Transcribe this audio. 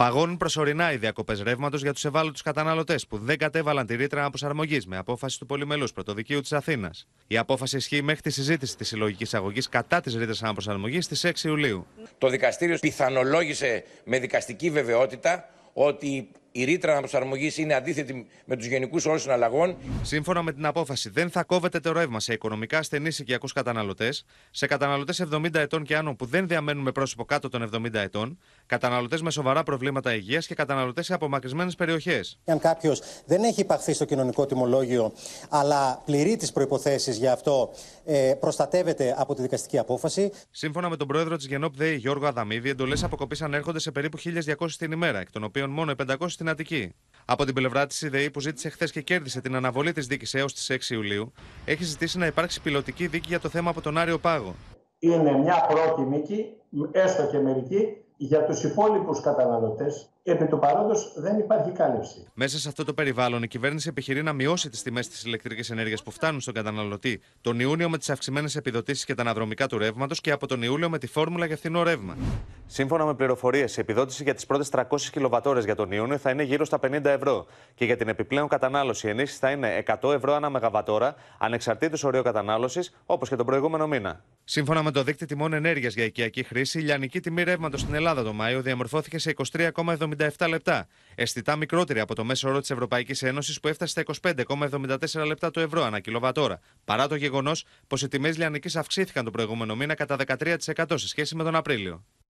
Παγώνουν προσωρινά οι διακοπές ρεύματος για τους ευάλωτους καταναλωτές που δεν κατέβαλαν τη ρήτρα αποσαρμογής με απόφαση του Πολυμελούς Πρωτοδικείου της Αθήνας. Η απόφαση ισχύει μέχρι τη συζήτηση της συλλογικής αγωγής κατά της ρήτρας αναπροσαρμογή στι 6 Ιουλίου. Το δικαστήριο πιθανολόγησε με δικαστική βεβαιότητα ότι η ρήτρα αναπροσαρμογή είναι αντίθετη με τους γενικούς όρους των Σύμφωνα με την απόφαση, δεν θα κόβεται το ρεύμα σε οικονομικά ασθενείς οικιακούς καταναλωτές, σε καταναλωτές 70 ετών και άνω που δεν διαμένουν με πρόσωπο κάτω των 70 ετών, καταναλωτές με σοβαρά προβλήματα υγείας και καταναλωτές σε απομακρυσμένες περιοχές. Αν κάποιος δεν έχει υπαχθεί στο κοινωνικό τιμολόγιο, αλλά πληρεί τις προποθέσει για αυτό, ε, προστατεύεται από τη δικαστική απόφαση. Σύμφωνα με τον πρόεδρο της Γενόπ ΔΕΗ, Γιώργο Αδαμίδη, εντολές αποκοπής ανέρχονται σε περίπου 1.200 την ημέρα, εκ των οποίων μόνο 500 στην Αττική. Από την πλευρά της, η ΔΕΗ που ζήτησε χθες και κέρδισε την αναβολή της δίκης έως τις 6 Ιουλίου, έχει ζητήσει να υπάρξει πιλωτική δίκη για το θέμα από τον Άριο Πάγο. Είναι μια πρώτη νίκη, έστω και μερική, για τους υπόλοιπους καταναλωτές Επί του παρόντος δεν υπάρχει κάλυψη. Μέσα σε αυτό το περιβάλλον, η κυβέρνηση επιχειρεί να μειώσει τις τιμές της ηλεκτρικής ενέργειας που φτάνουν στον καταναλωτή τον Ιούνιο με τις αυξημένες επιδοτήσεις και τα αναδρομικά του ρεύματος και από τον Ιούλιο με τη φόρμουλα για φθηνό ρεύμα. Σύμφωνα με πληροφορίες, η επιδότηση για τις πρώτες 300 κιλοβατόρες για τον Ιούνιο θα είναι γύρω στα 50 ευρώ και για την επιπλέον κατανάλωση η θα είναι 100 ευρώ ανά μεγαβατόρα, ανεξαρτήτως ορίου κατανάλωσης, όπως και τον προηγούμενο μήνα. Σύμφωνα με το δίκτυο τιμών ενέργειας για οικιακή χρήση, η λιανική τιμή ρεύματος στην Ελλάδα το Μάιο διαμορφώθηκε σε 77 λεπτά. Αισθητά μικρότερη από το μέσο όρο της Ευρωπαϊκής Ένωσης που έφτασε στα 25,74 λεπτά το ευρώ ανά κιλοβατόρα. Παρά το γεγονός πως οι τιμές λιανικής αυξήθηκαν τον προηγούμενο μήνα κατά 13% σε σχέση με τον Απρίλιο.